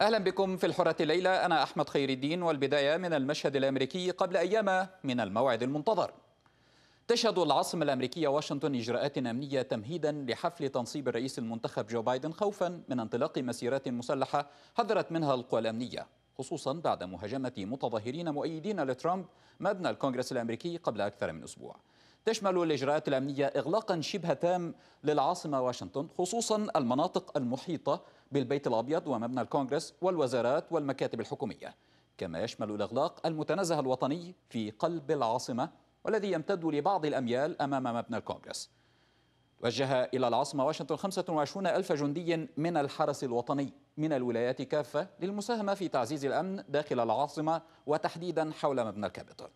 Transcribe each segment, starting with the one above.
أهلا بكم في الحرة الليلة أنا أحمد خير الدين والبداية من المشهد الأمريكي قبل أيام من الموعد المنتظر تشهد العاصمة الأمريكية واشنطن إجراءات أمنية تمهيدا لحفل تنصيب الرئيس المنتخب جو بايدن خوفا من انطلاق مسيرات مسلحة حذرت منها القوى الأمنية خصوصا بعد مهاجمة متظاهرين مؤيدين لترامب مبنى الكونغرس الأمريكي قبل أكثر من أسبوع تشمل الإجراءات الأمنية إغلاقا شبه تام للعاصمة واشنطن خصوصا المناطق المحيطة بالبيت الأبيض ومبنى الكونغرس والوزارات والمكاتب الحكومية كما يشمل الإغلاق المتنزه الوطني في قلب العاصمة والذي يمتد لبعض الأميال أمام مبنى الكونغرس وجه إلى العاصمة واشنطن 25 ألف جندي من الحرس الوطني من الولايات كافة للمساهمة في تعزيز الأمن داخل العاصمة وتحديدا حول مبنى الكابيتول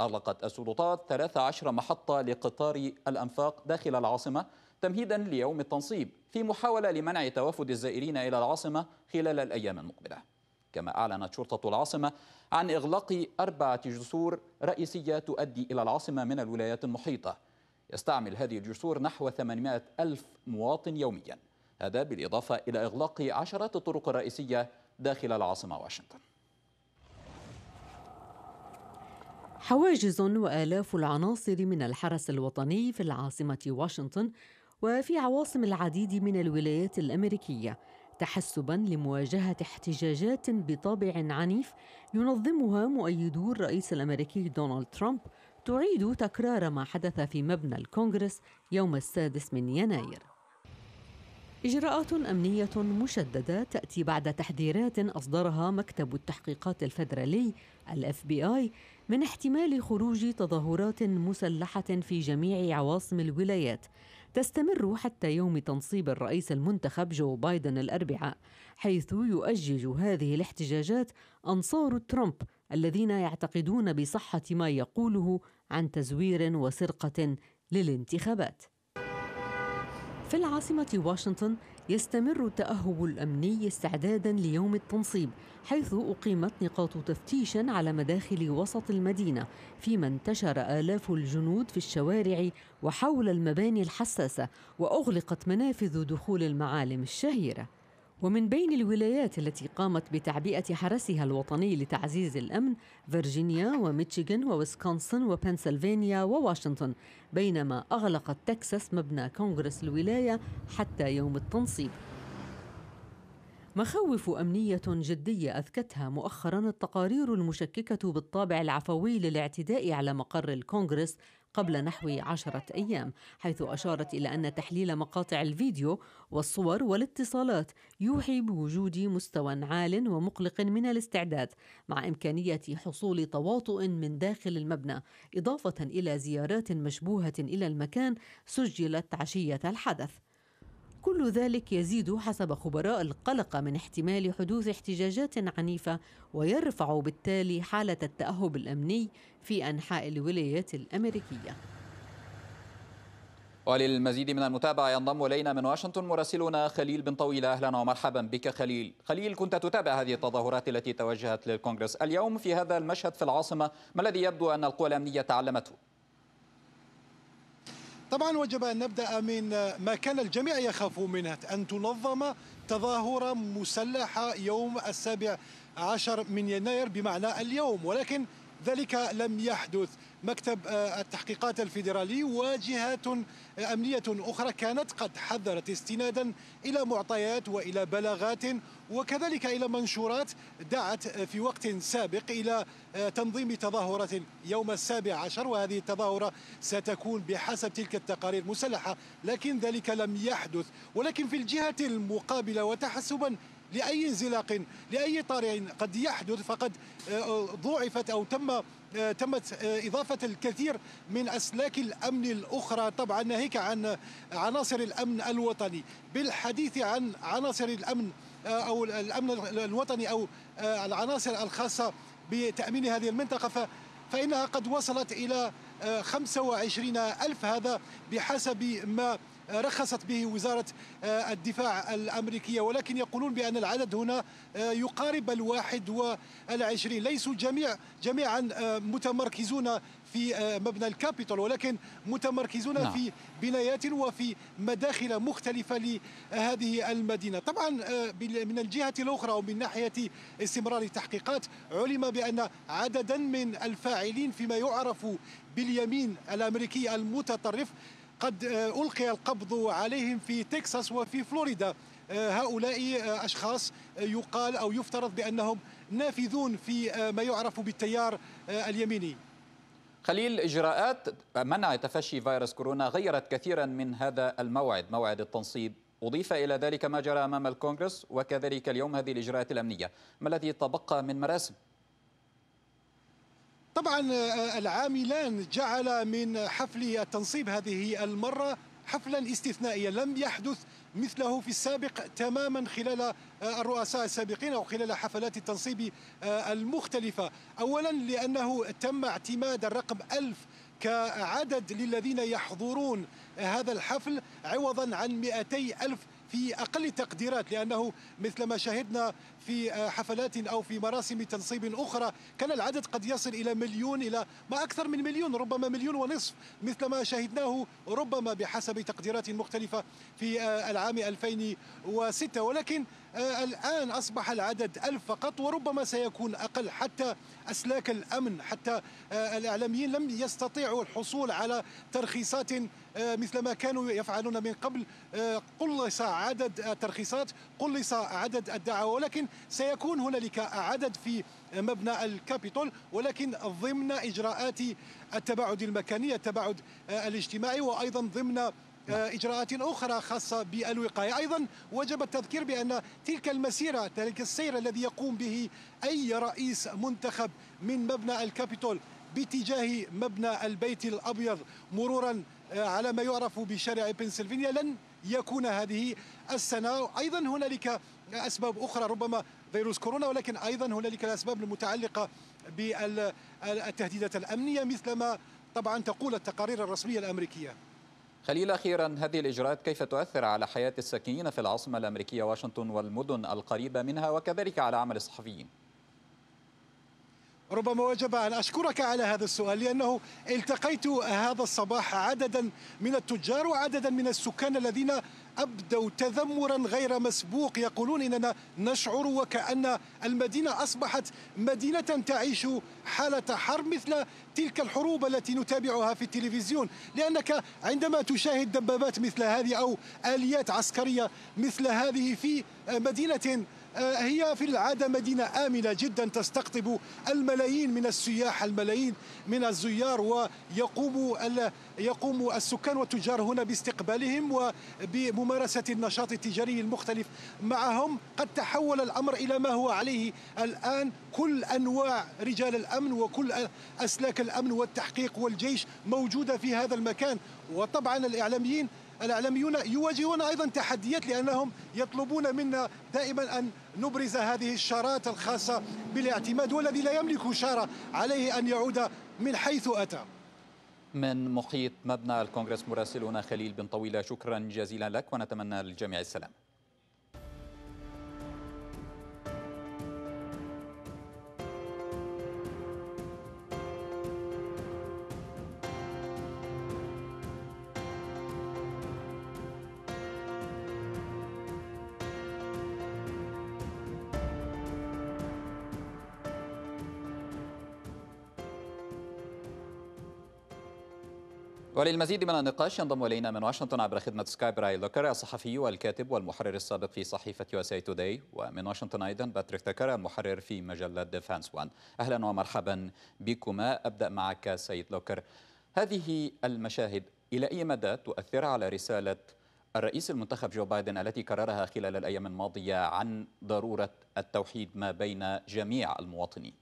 أغلقت السلطات 13 محطة لقطار الأنفاق داخل العاصمة تمهيدا ليوم التنصيب في محاولة لمنع توافد الزائرين إلى العاصمة خلال الأيام المقبلة كما أعلنت شرطة العاصمة عن إغلاق أربعة جسور رئيسية تؤدي إلى العاصمة من الولايات المحيطة يستعمل هذه الجسور نحو 800 ألف مواطن يوميا هذا بالإضافة إلى إغلاق عشرات الطرق الرئيسية داخل العاصمة واشنطن حواجز والاف العناصر من الحرس الوطني في العاصمه واشنطن وفي عواصم العديد من الولايات الامريكيه تحسبا لمواجهه احتجاجات بطابع عنيف ينظمها مؤيدو الرئيس الامريكي دونالد ترامب تعيد تكرار ما حدث في مبنى الكونغرس يوم السادس من يناير إجراءات أمنية مشددة تأتي بعد تحذيرات أصدرها مكتب التحقيقات الفدرالي الاف بي آي من احتمال خروج تظاهرات مسلحة في جميع عواصم الولايات تستمر حتى يوم تنصيب الرئيس المنتخب جو بايدن الأربعاء حيث يؤجج هذه الاحتجاجات أنصار ترامب الذين يعتقدون بصحة ما يقوله عن تزوير وسرقة للانتخابات في العاصمة واشنطن يستمر التأهب الأمني استعدادا ليوم التنصيب حيث أقيمت نقاط تفتيش على مداخل وسط المدينة فيما انتشر آلاف الجنود في الشوارع وحول المباني الحساسة وأغلقت منافذ دخول المعالم الشهيرة ومن بين الولايات التي قامت بتعبئة حرسها الوطني لتعزيز الأمن فيرجينيا وميشيغان وويسكونسن وبنسلفانيا وواشنطن بينما أغلقت تكساس مبنى كونغرس الولاية حتى يوم التنصيب مخاوف أمنية جدية أذكتها مؤخرا التقارير المشككة بالطابع العفوي للاعتداء على مقر الكونغرس قبل نحو عشرة أيام حيث أشارت إلى أن تحليل مقاطع الفيديو والصور والاتصالات يوحي بوجود مستوى عال ومقلق من الاستعداد مع إمكانية حصول تواطؤ من داخل المبنى إضافة إلى زيارات مشبوهة إلى المكان سجلت عشية الحدث كل ذلك يزيد حسب خبراء القلق من احتمال حدوث احتجاجات عنيفة ويرفع بالتالي حالة التأهب الأمني في أنحاء الولايات الأمريكية وللمزيد من المتابعة ينضم إلينا من واشنطن مراسلنا خليل بن طويلة أهلا ومرحبا بك خليل خليل كنت تتابع هذه التظاهرات التي توجهت للكونغرس اليوم في هذا المشهد في العاصمة ما الذي يبدو أن القوى الأمنية تعلمته طبعا وجب أن نبدأ من ما كان الجميع يخاف منه أن تنظم تظاهرة مسلحة يوم السابع عشر من يناير بمعنى اليوم ولكن ذلك لم يحدث مكتب آه، التحقيقات الفيدرالي وجهات آه، أمنية أخرى كانت قد حذرت استنادا إلى معطيات وإلى بلاغات وكذلك إلى منشورات دعت آه، في وقت سابق إلى تنظيم تظاهرة يوم السابع عشر وهذه التظاهرة ستكون بحسب تلك التقارير مسلحة لكن ذلك لم يحدث ولكن في الجهة المقابلة وتحسبا لأي انزلاق لأي طارئ قد يحدث فقد ضعفت أو تم آه، تمت آه، إضافة الكثير من أسلاك الأمن الأخرى طبعا ناهيك عن عناصر الأمن الوطني بالحديث عن عناصر الأمن آه، أو الأمن الوطني أو العناصر الخاصة بتأمين هذه المنطقة فإنها قد وصلت إلى 25 ألف هذا بحسب ما رخصت به وزارة آه، الدفاع الأمريكية ولكن يقولون بأن العدد هنا آه، يقارب الواحد والعشرين ليسوا جميع جميعا آه، متمركزون في مبنى الكابيتول ولكن متمركزون نعم. في بنايات وفي مداخل مختلفة لهذه المدينة طبعا من الجهة الأخرى ومن ناحية استمرار التحقيقات علم بأن عددا من الفاعلين فيما يعرف باليمين الأمريكي المتطرف قد آه، ألقي القبض عليهم في تكساس وفي فلوريدا آه، هؤلاء آه، أشخاص يقال أو يفترض بأنهم نافذون في ما يعرف بالتيار اليميني خليل إجراءات منع تفشي فيروس كورونا غيرت كثيرا من هذا الموعد موعد التنصيب أضيف إلى ذلك ما جرى أمام الكونغرس وكذلك اليوم هذه الإجراءات الأمنية ما الذي تبقى من مراسم طبعا آه، آه، العاملان جعل من حفل التنصيب هذه المرة حفلا استثنائيا لم يحدث مثله في السابق تماما خلال آه، الرؤساء السابقين او خلال حفلات التنصيب المختلفه، اولا لانه تم اعتماد الرقم 1000 كعدد للذين يحضرون هذا الحفل عوضا عن 200 ألف في أقل تقديرات لأنه مثل ما شاهدنا في آه، حفلات أو في مراسم تنصيب أخرى كان العدد قد يصل إلى مليون إلى ما أكثر من مليون ربما مليون ونصف مثل ما شاهدناه ربما بحسب تقديرات مختلفة في آه، العام 2006 ولكن آه، الآن أصبح العدد ألف فقط وربما سيكون أقل حتى أسلاك الأمن حتى آه، الإعلاميين لم يستطيعوا الحصول على ترخيصات آه، مثل ما كانوا يفعلون من قبل قلص عدد الترخيصات قلص عدد الدعوة ولكن سيكون هنالك عدد في مبنى الكابيتول ولكن ضمن إجراءات التباعد المكاني التباعد الاجتماعي وأيضا ضمن آه، إجراءات أخرى خاصة بالوقاية أيضا وجب التذكير بأن تلك المسيرة تلك السير الذي يقوم به أي رئيس منتخب من مبنى الكابيتول باتجاه مبنى البيت الأبيض مرورا آه، على ما يعرف بشارع بنسلفانيا لن يكون هذه السنة أيضا هنالك أسباب أخرى ربما فيروس كورونا ولكن أيضا هنالك الأسباب المتعلقة بالتهديدات الأمنية مثلما طبعا تقول التقارير الرسمية الأمريكية خليل أخيرا هذه الإجراءات كيف تؤثر على حياة الساكنين في العاصمة الأمريكية واشنطن والمدن القريبة منها وكذلك على عمل الصحفيين ربما وجب أن أشكرك على هذا السؤال لأنه التقيت هذا الصباح عددا من التجار وعددا من السكان الذين أبدوا تذمرا غير مسبوق يقولون إننا نشعر وكأن المدينة أصبحت مدينة تعيش حالة حرب مثل تلك الحروب التي نتابعها في التلفزيون لأنك عندما تشاهد دبابات مثل هذه أو آليات عسكرية مثل هذه في مدينة آه، هي في العادة مدينة آمنة جدا تستقطب الملايين من السياح الملايين من الزيار ويقوم يقوم السكان والتجار هنا باستقبالهم وبممارسة النشاط التجاري المختلف معهم قد تحول الأمر إلى ما هو عليه الآن كل أنواع رجال الأمن وكل أسلاك الأمن والتحقيق والجيش موجودة في هذا المكان وطبعا الإعلاميين الإعلاميون يواجهون أيضا تحديات لأنهم يطلبون منا دائما أن نبرز هذه الشارات الخاصة بالاعتماد والذي لا يملك شارة عليه أن يعود من حيث أتى من محيط مبنى الكونغرس مراسلنا خليل بن طويلة شكرا جزيلا لك ونتمنى للجميع السلام وللمزيد من النقاش ينضم الينا من واشنطن عبر خدمه سكايب راي لوكر الصحفي والكاتب والمحرر السابق في صحيفه يو اس اي توداي ومن واشنطن ايضا باتريك تكر المحرر في مجله ديفانس وان اهلا ومرحبا بكما ابدا معك سيد لوكر هذه المشاهد الى اي مدى تؤثر على رساله الرئيس المنتخب جو بايدن التي كررها خلال الايام الماضيه عن ضروره التوحيد ما بين جميع المواطنين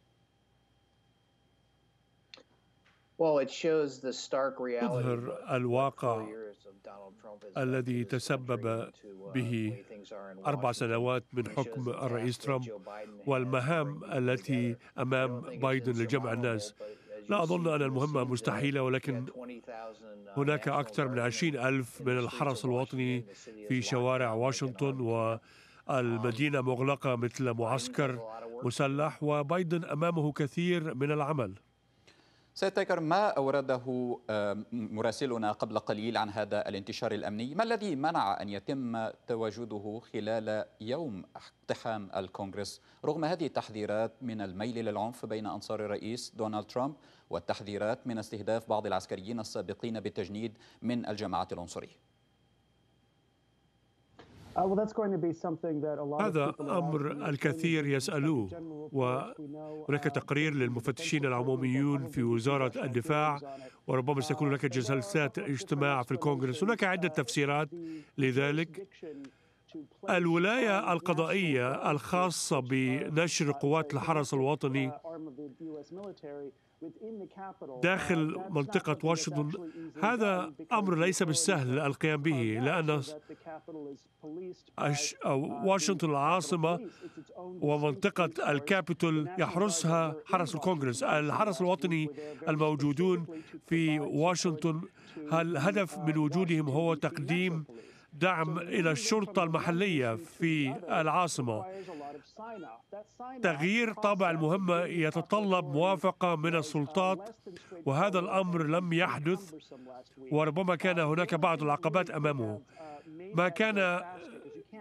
تظهر الواقع الذي تسبب uh, به أربع سنوات من حكم الرئيس ترامب والمهام التي أمام بايدن لجمع الناس لا أظن أن المهمة مستحيلة ولكن uh, هناك أكثر من عشرين ألف من الحرس الوطني في شوارع واشنطن والمدينة um, مغلقة مثل معسكر مسلح وبايدن أمامه كثير من العمل سيتذكر ما أورده مراسلنا قبل قليل عن هذا الانتشار الأمني ما الذي منع أن يتم تواجده خلال يوم اقتحام الكونغرس رغم هذه التحذيرات من الميل للعنف بين أنصار الرئيس دونالد ترامب والتحذيرات من استهداف بعض العسكريين السابقين بالتجنيد من الجماعات العنصرية Uh, هذا أمر الكثير يسألوه وهناك uh, تقرير للمفتشين العموميون في وزارة الدفاع وربما سيكون هناك uh, جلسات اجتماع في الكونغرس هناك عدة تفسيرات لذلك الولاية القضائية الخاصة بنشر قوات الحرس الوطني داخل منطقة واشنطن هذا أمر ليس بالسهل القيام به لأن واشنطن العاصمة ومنطقة الكابيتول يحرسها حرس الكونغرس الحرس الوطني الموجودون في واشنطن الهدف من وجودهم هو تقديم دعم إلى الشرطة المحلية في العاصمة تغيير طابع المهمة يتطلب موافقة من السلطات وهذا الأمر لم يحدث وربما كان هناك بعض العقبات أمامه ما كان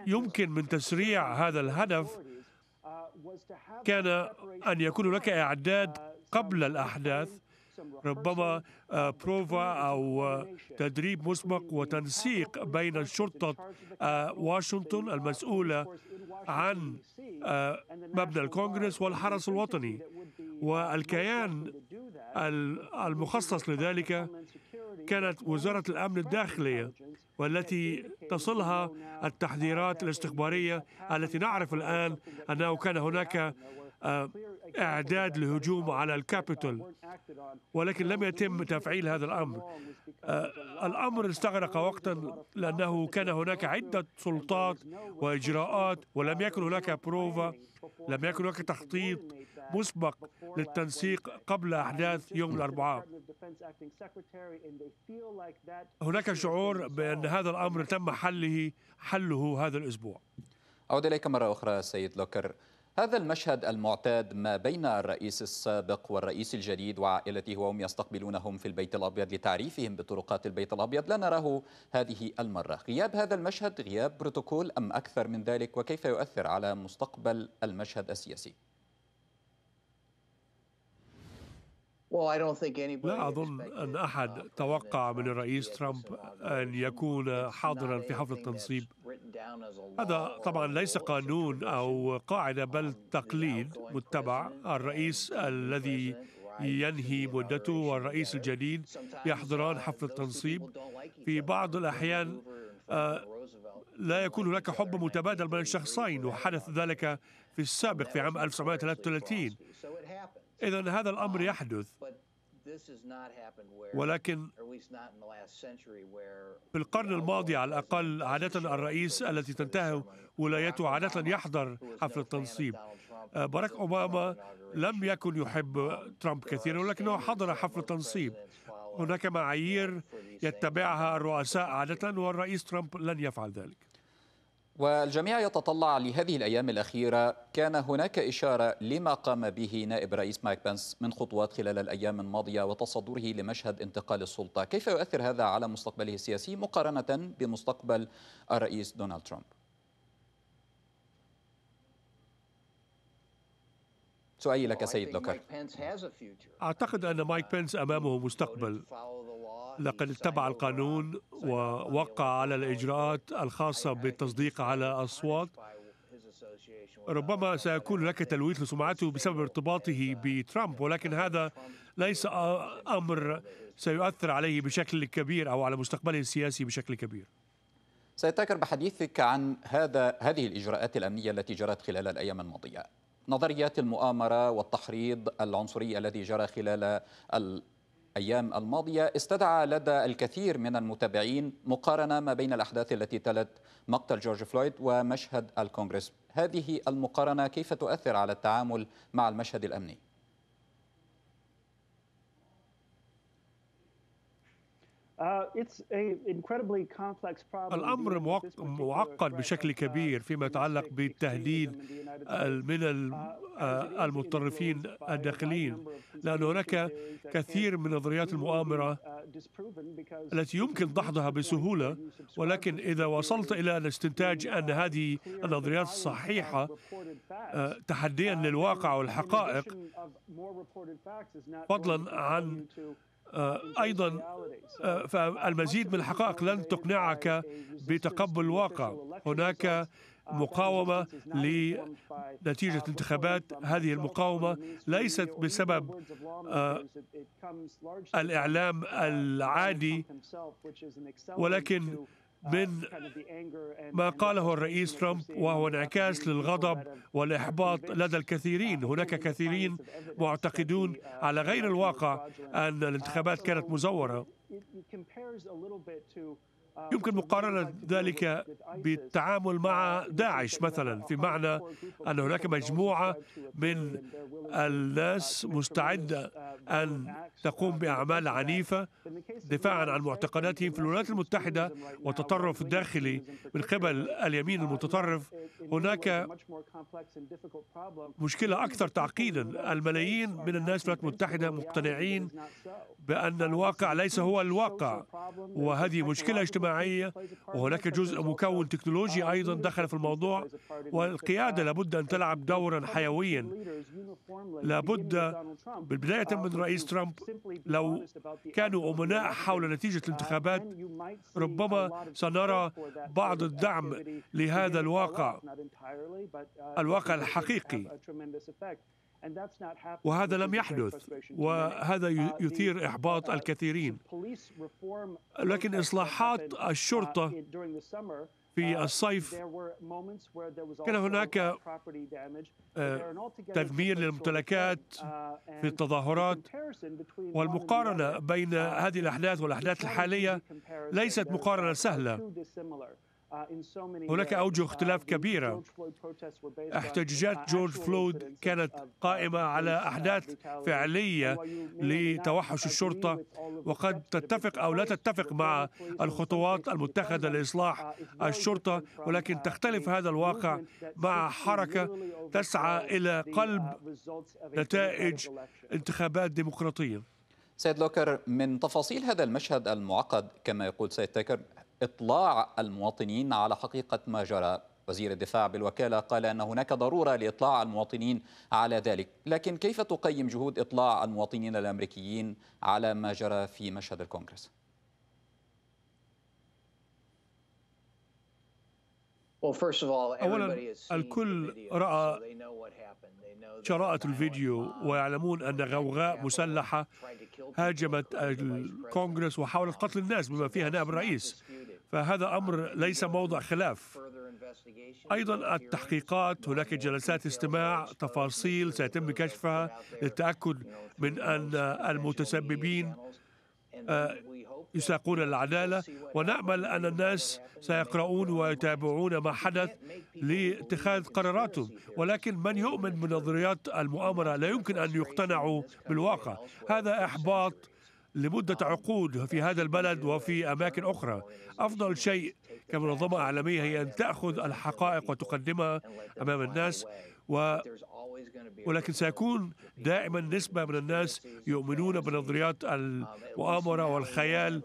يمكن من تسريع هذا الهدف كان أن يكون هناك إعداد قبل الأحداث ربما آه، بروفا أو آه، تدريب مسبق وتنسيق بين شرطة آه، واشنطن المسؤولة عن مبنى الكونغرس والحرس الوطني والكيان المخصص لذلك كانت وزارة الأمن الداخلية والتي تصلها التحذيرات الاستخبارية التي نعرف الآن أنه كان هناك إعداد لهجوم على الكابيتول ولكن لم يتم تفعيل هذا الأمر آه، الأمر استغرق وقتا لأنه كان هناك عدة سلطات وإجراءات ولم يكن هناك بروفا لم يكن هناك تخطيط مسبق للتنسيق قبل أحداث يوم الأربعاء هناك شعور بأن هذا الأمر تم حله حله هذا الأسبوع أعود إليك مرة أخرى سيد لوكر هذا المشهد المعتاد ما بين الرئيس السابق والرئيس الجديد وعائلته وهم يستقبلونهم في البيت الابيض لتعريفهم بطرقات البيت الابيض لا نراه هذه المره، غياب هذا المشهد غياب بروتوكول ام اكثر من ذلك وكيف يؤثر على مستقبل المشهد السياسي؟ لا أظن أن أحد uh, توقع من uh, الرئيس ترامب أن يكون حاضرا في حفل التنصيب هذا طبعا ليس قانون أو قاعدة بل um, تقليد متبع الرئيس الذي ينهي مدته والرئيس الجديد يحضران uh, حفل التنصيب في بعض الأحيان آه، لا يكون هناك حب متبادل بين الشخصين وحدث ذلك في السابق في عام 1933 إذا هذا الأمر um, يحدث ولكن في القرن الماضي على الأقل عادة الرئيس التي تنتهي ولايته عادة يحضر حفل التنصيب آه، باراك أوباما لم يكن يحب ترامب كثيرا ولكنه حضر حفل التنصيب هناك معايير يتبعها الرؤساء عادة والرئيس ترامب لن يفعل ذلك والجميع يتطلع لهذه الأيام الأخيرة كان هناك إشارة لما قام به نائب رئيس مايك بنس من خطوات خلال الأيام الماضية وتصدره لمشهد انتقال السلطة كيف يؤثر هذا على مستقبله السياسي مقارنة بمستقبل الرئيس دونالد ترامب؟ سؤالي لك سيد لوكر أعتقد أن مايك بينس أمامه مستقبل لقد اتبع القانون ووقع على الإجراءات الخاصة بالتصديق على أصوات ربما سيكون لك تلويث لسمعته بسبب ارتباطه uh, بترامب ولكن هذا ليس أمر سيؤثر عليه بشكل كبير أو على مستقبله السياسي بشكل كبير سيتذكر بحديثك عن هذا هذه الإجراءات الأمنية التي جرت خلال الأيام الماضية نظريات المؤامرة والتحريض العنصري الذي جرى خلال الأيام الماضية استدعى لدى الكثير من المتابعين مقارنة ما بين الأحداث التي تلت مقتل جورج فلويد ومشهد الكونغرس هذه المقارنة كيف تؤثر على التعامل مع المشهد الأمني؟ آه، الأمر معقد بشكل uh, كبير فيما يتعلق بالتهديد من uh, آه، المتطرفين الداخليين لأن هناك كثير من نظريات المؤامرة uh, التي يمكن دحضها بسهولة ولكن إذا وصلت إلى الاستنتاج أن هذه النظريات الصحيحة آه، تحديا للواقع والحقائق فضلا عن آه، ايضا آه، فالمزيد من الحقائق لن تقنعك بتقبل الواقع هناك مقاومة لنتيجة الانتخابات هذه المقاومة ليست بسبب آه، الإعلام العادي ولكن من ما قاله الرئيس ترامب وهو انعكاس للغضب والاحباط لدى الكثيرين، هناك كثيرين معتقدون على غير الواقع ان الانتخابات كانت مزوره. يمكن مقارنة ذلك بالتعامل مع داعش مثلا في معنى أن هناك مجموعة من الناس مستعدة أن تقوم بأعمال عنيفة دفاعا عن معتقداتهم في الولايات المتحدة والتطرف الداخلي من قبل اليمين المتطرف هناك مشكلة أكثر تعقيدا الملايين من الناس في الولايات المتحدة مقتنعين بأن الواقع ليس هو الواقع وهذه مشكلة اجتماعية اجتماعية وهناك جزء مكون تكنولوجي أيضا دخل في الموضوع والقيادة لابد أن تلعب دورا حيويا لابد بالبداية من رئيس ترامب لو كانوا أمناء حول نتيجة الانتخابات ربما سنرى بعض الدعم لهذا الواقع الواقع الحقيقي وهذا لم يحدث وهذا يثير إحباط الكثيرين لكن إصلاحات uh, الشرطة في uh, الصيف كان هناك آه، تدمير للممتلكات uh, في التظاهرات والمقارنة بين هذه الأحداث والأحداث الحالية ليست مقارنة سهلة Uh, هناك أوجه uh, اختلاف كبيرة احتجاجات جورج uh, فلويد كانت قائمة على أحداث فعلية لتوحش الشرطة وقد تتفق أو لا تتفق مع الخطوات المتخذة لإصلاح الشرطة ولكن تختلف هذا الواقع مع حركة تسعى إلى قلب نتائج انتخابات ديمقراطية سيد لوكر من تفاصيل هذا المشهد المعقد كما يقول سيد تاكر إطلاع المواطنين على حقيقة ما جرى وزير الدفاع بالوكالة قال أن هناك ضرورة لإطلاع المواطنين على ذلك لكن كيف تقيم جهود إطلاع المواطنين الأمريكيين على ما جرى في مشهد الكونغرس؟ أولا الكل رأى شراءة الفيديو ويعلمون أن غوغاء مسلحة هاجمت الكونغرس وحاولت قتل الناس بما فيها نائب الرئيس فهذا أمر ليس موضع خلاف أيضا التحقيقات هناك جلسات استماع تفاصيل سيتم كشفها للتأكد من أن المتسببين آه، يساقون العدالة ونأمل أن الناس سيقرؤون ويتابعون ما حدث لاتخاذ قراراتهم ولكن من يؤمن بنظريات المؤامرة لا يمكن أن يقتنعوا بالواقع هذا إحباط لمدة عقود في هذا البلد وفي أماكن أخرى أفضل شيء كمنظمة إعلامية هي أن تأخذ الحقائق وتقدمها أمام الناس و ولكن سيكون دائما نسبة من الناس يؤمنون بنظريات المؤامرة والخيال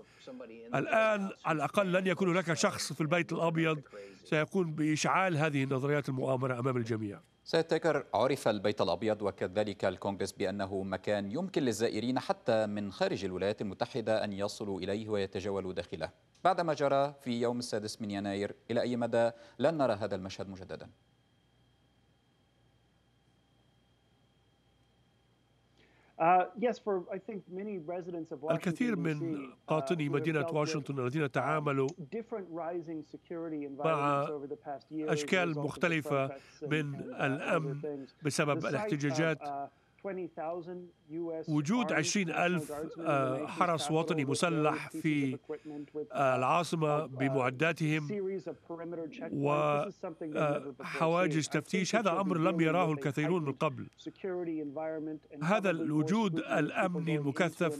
الآن على الأقل لن يكون هناك شخص في البيت الأبيض سيكون بإشعال هذه النظريات المؤامرة أمام الجميع سيد تيكر عرف البيت الأبيض وكذلك الكونغرس بأنه مكان يمكن للزائرين حتى من خارج الولايات المتحدة أن يصلوا إليه ويتجولوا داخله بعد ما جرى في يوم السادس من يناير إلى أي مدى لن نرى هذا المشهد مجددا؟ آه، الكثير من uh, قاطني مدينة واشنطن الذين um, تعاملوا مع أشكال مختلفة من uh, الأمن بسبب الاحتجاجات uh, وجود عشرين ألف آه، حرس وطني مسلح في آه، uh, العاصمة uh, بمعداتهم وحواجز آه، تفتيش هذا أمر لم يراه الكثيرون من قبل هذا الوجود الأمني المكثف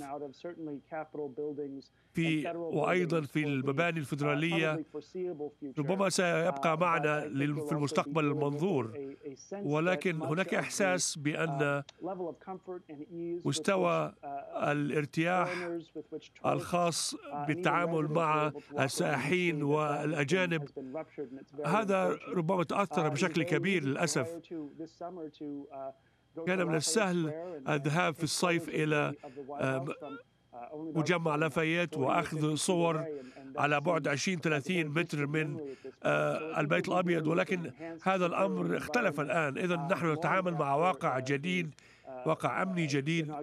في وأيضا في المباني uh, الفيدرالية ربما سيبقى uh, معنا في المستقبل المنظور ولكن هناك إحساس بأن uh, مستوى الارتياح الخاص بالتعامل مع السائحين والأجانب هذا ربما تأثر بشكل كبير للأسف كان من السهل الذهاب في الصيف إلى مجمع لفايات واخذ صور على بعد 20 30 متر من آه، البيت الابيض ولكن هذا الامر اختلف الان اذا آه، نحن نتعامل مع واقع جديد آه، واقع امني جديد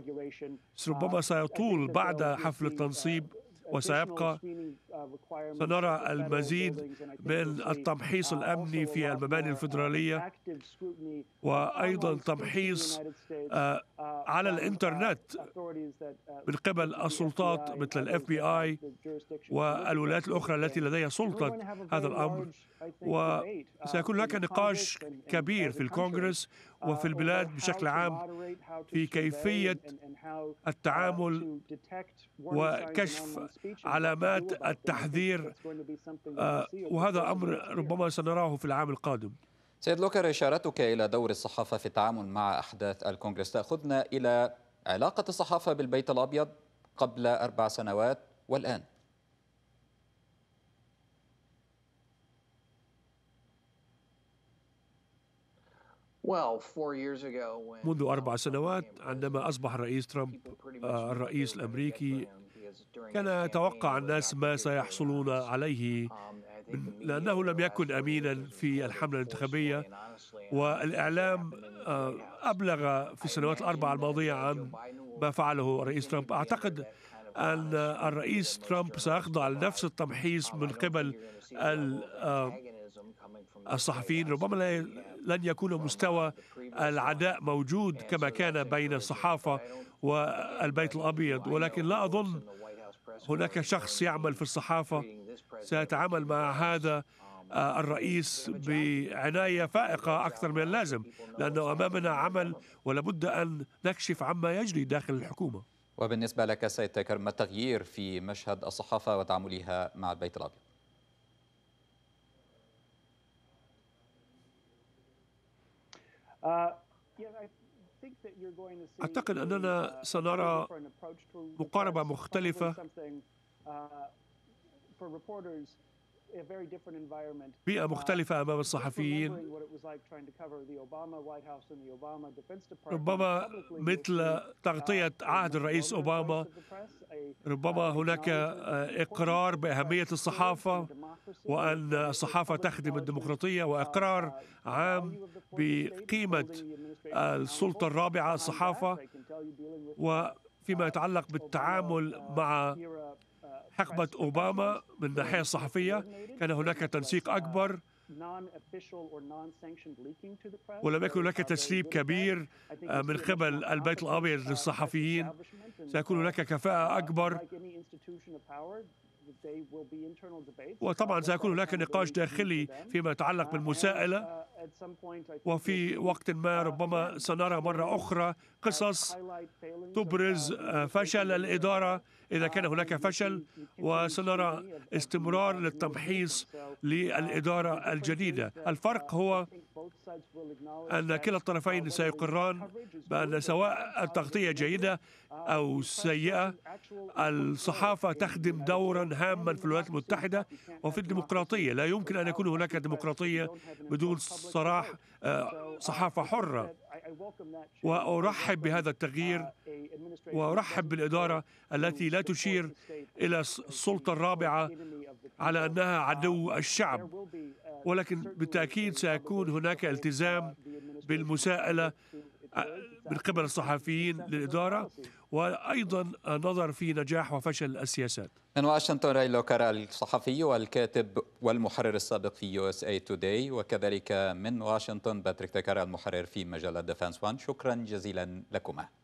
ربما سيطول بعد حفل uh, التنصيب وسيبقى uh, سنرى المزيد من التمحيص uh, الامني في المباني الفدراليه وايضا تمحيص على الانترنت من قبل السلطات مثل الاف بي اي والولايات الاخرى التي لديها سلطه هذا الامر وسيكون هناك نقاش كبير في الكونغرس وفي البلاد بشكل عام في كيفيه التعامل وكشف علامات التحذير آه، وهذا امر ربما سنراه في العام القادم سيد لوكر إشارتك إلى دور الصحافة في التعامل مع أحداث الكونغرس تأخذنا إلى علاقة الصحافة بالبيت الأبيض قبل أربع سنوات والآن منذ أربع سنوات عندما أصبح الرئيس ترامب آه، الرئيس الأمريكي كان يتوقع الناس ما سيحصلون عليه um, لأنه لم يكن أمينا في الحملة الانتخابية والإعلام آه، أبلغ في السنوات الأربع الماضية عن ما فعله الرئيس ترامب أعتقد أن الرئيس ترامب سيخضع لنفس التمحيص من قبل آه، الصحفيين ربما لن يكون مستوى العداء موجود كما كان بين الصحافة والبيت الأبيض ولكن لا أظن هناك شخص يعمل في الصحافة سأتعامل مع هذا آه، الرئيس بعناية فائقة أكثر من اللازم لأنه أمامنا عمل ولابد أن نكشف عما يجري داخل الحكومة وبالنسبة لك سيد تاكر ما التغيير في مشهد الصحافة وتعاملها مع البيت الأبيض؟ أعتقد أننا سنرى مقاربة مختلفة بيئة uh, مختلفة أمام الصحفيين ربما مثل uh, تغطية عهد الرئيس أوباما ربما uh, هناك إقرار بأهمية الصحافة وأن الصحافة تخدم الديمقراطية وإقرار عام بقيمة السلطة الرابعة الصحافة وفيما يتعلق بالتعامل مع حقبة أوباما من الناحية الصحفية كان هناك تنسيق أكبر ولم يكن هناك تسريب كبير آه، من قبل البيت الابيض للصحفيين سيكون هناك كفاءه اكبر وطبعا سيكون هناك نقاش داخلي فيما يتعلق بالمساءلة وفي وقت ما ربما سنرى مرة أخرى قصص تبرز آه، فشل الإدارة إذا كان هناك فشل وسنرى استمرار للتمحيص للإدارة الجديدة الفرق هو أن كلا الطرفين سيقران بأن سواء التغطية جيدة أو سيئة الصحافة تخدم دورا هاما في الولايات المتحدة وفي الديمقراطية لا يمكن أن يكون هناك ديمقراطية بدون صراح آه، صحافة حرة وارحب بهذا التغيير uh, وارحب بالاداره التي لا تشير الى السلطه الرابعه على انها uh, عدو الشعب uh, ولكن بالتاكيد سيكون هناك التزام بالمساءله آه، من قبل الصحفيين للاداره وايضا نظر في نجاح وفشل السياسات. من واشنطن راي لوكارا الصحفي والكاتب والمحرر السابق في يو اس اي توداي وكذلك من واشنطن باتريك تكارا المحرر في مجله ديفانس وان شكرا جزيلا لكما.